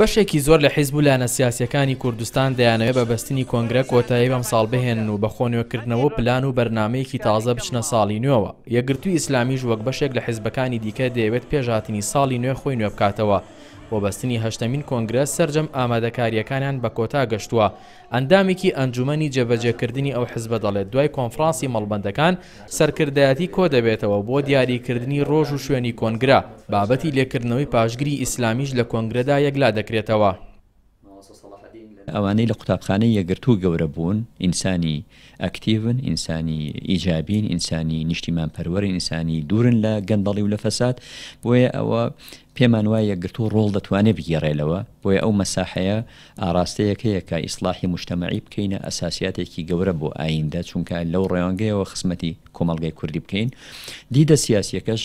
بەشێکی زۆر لە حیزبولانە سیاسەکانی کوردستان دەیانەوێت بە بەستنی کۆنگرە کۆتایی بەم ساڵ بهێنن و بە خۆنوێکردنەوە پلان و بەرنمەیەکی تازە بچنە ساڵی نوێەوە یەگرتووی ئیسلامیش وەک بەشێک لە حیزبەکانی دیکە دەیەوێت پێشاتنی ساڵی نوێ خۆی نوێ بکاتەوە وەبەستنی هەشتمین کۆنگرە سرجەم ئامادەکاریەکانیان بە کۆتا گەشتووە ئەندامێکی ئەنجومی جێبەجێکردنی ئەو حزبە دەڵێت دوای کۆنفرانسی مەڵبندەکان سەرکردایەتی کۆ دەبێتەوە بۆ دیاریکردنی ڕۆژ و شوێنی کۆنگرا بابەتی لێکردنەوەی پاشگیری ئیسلامیش لە کۆنگرەدا یەکلا دەکرێتەوە ئەوانەی لە قوتابخانە یەگرتو گەورە بوون ئینسانی ئەکتیڤن ئینسانی ئیجابین ئینسانی نیشتیمان پەروەری ئینسانی دوورن لە گەندەڵی و لە فەساد بۆیە ئەوە پێمان وایە گرتو ڕۆڵ دەتوانێت بگێڕێلەوە بۆیە ئەو مەساحەیە ئاراستەیەکەیەکە ئیسلاحی مشتتەمەعی بکەینە ئەساسیاتێکی گەورە بۆ ئایندە چونکە لەو ڕێوانگەیەوە خسمەتی کۆمەلگای کوردی بکەین دیدە سیاسەکەش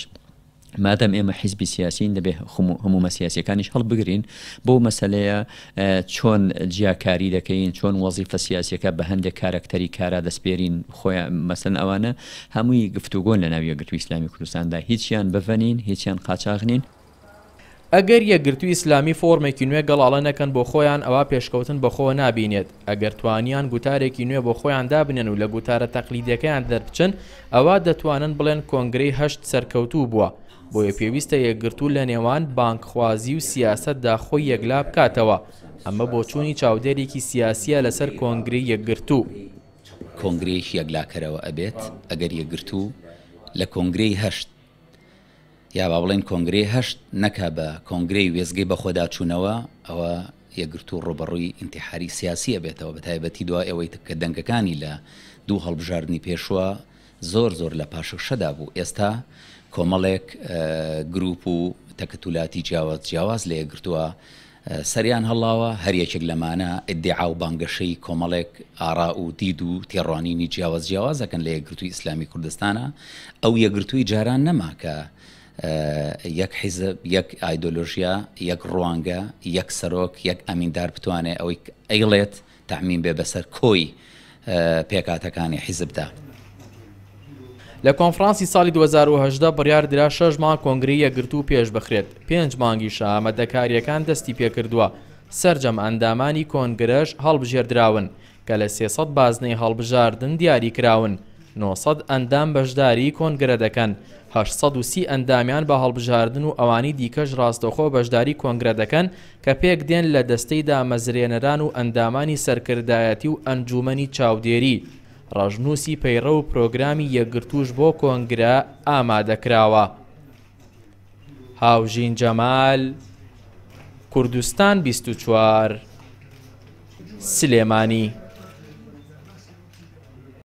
مادەم ئێمە حیزبی سیاسین دەبێ هەموو مەسیاسیەکانیش هەڵبگرین بۆ مەسلەیە چۆن جیاکاری دەکەین چۆن وەزیفە سیاسەکە بە هەندێک کارکتەری کارا دەستپێرین خۆیان مەسن ئەوانە هەمووی گفتوگۆن لە ناویە گرتووی ئسلامی کوردستاندا هیچیان بڤنین هیچیان قاچاغنین ئەگەر یەگرتووی ئسلامی فۆرمێکی نوێ گەڵاڵە نەکەن بۆ خۆیان ئەوە پێشکەوتن بەخۆ نابینێت ئەگەر توانیان گوتارێکی نوێ بۆ خۆیان دابنێن و لە گوتارە تەقلیدەکەیان دەربچن ئەوە دەتوانن بڵێن کۆنگرەی هەشت سەرکەوتوو بووە بۆیە پێویستە یەکگرتو لە نێوان بانکخوازی و سیاستدا خۆی یەکلا بکاتەوە ئەمە بۆ چوونی چاودێرێکی سیاسیە لەسەر کۆنگری یەکگرتو کۆنگرێکی یەکلاکەرەوە ئەبێت ئەگەر یەکگرتو لە کۆنگرەی هەشت یا با بڵێن کۆنگری هەشت نەکا بە کۆنگری وێزگەی بەخۆدا چوونەوە ئەوە یەگرتو ڕۆبڕووی انتحاری سیاسیە بێتەوە بە تایبەتی دوای ئەوەی کە دەنگەکانی لە دوو هەڵبژاردننی پێشوە زۆر زۆر لە پاشەشەدا بوو ئێستا کۆمەڵێک گروپ و تەکەتولاتی جیاواز جیاواز لێ گرتووە سەریان هەڵاوە هەریەکێک لەمانە ئدعا و بانگەشەی کۆمەڵێک ئارا و دید و تێڕوانینی جیاواز جیاوازەکەن لە یەکگرتووی ئیسلامی کوردستانە ئەو یەکگرتووی جاران نەماکە. یەک حیزب یەک ئایدۆلۆژیا یەک ڕوانگە یەک سەرۆک یەک ئەمیندار بتوانێت ئەوەی ئەیڵێت تعمین بێ بەسەر کۆی پێکاتەکانی حیزبدا. لە کۆنفرانسی ساڵی 2010 بڕیار درا شەژ ماه کۆنگری یەگرت و پێش بخرێت پێنج مانگی شامەدەکاریەکان دەستی پێکردووە سرجەم ئەندامانی کۆنگرەش هەڵبژێردراون کە لە 300 بازنەی هەڵبژاردن دیاری کراون 900 ئەندام بەشداری کۆنگرە دەکەن 1970 ئەندامیان بە هەڵبژاردن و ئەوانی دیکەش ڕاستەخۆ بەشداری کۆنگرە دەکەن کە پێک دێن لە دەستەی دامەزرێنەران و ئەندامانی سەرکردایەتی و ئەنجومنی چاودێری ڕژنووسی پەیڕە و پرۆگرامی یەکگرتوش بۆ کۆنگرە ئامادەکراوە. هاوژین جەمال، کوردستان 24 سلێمانی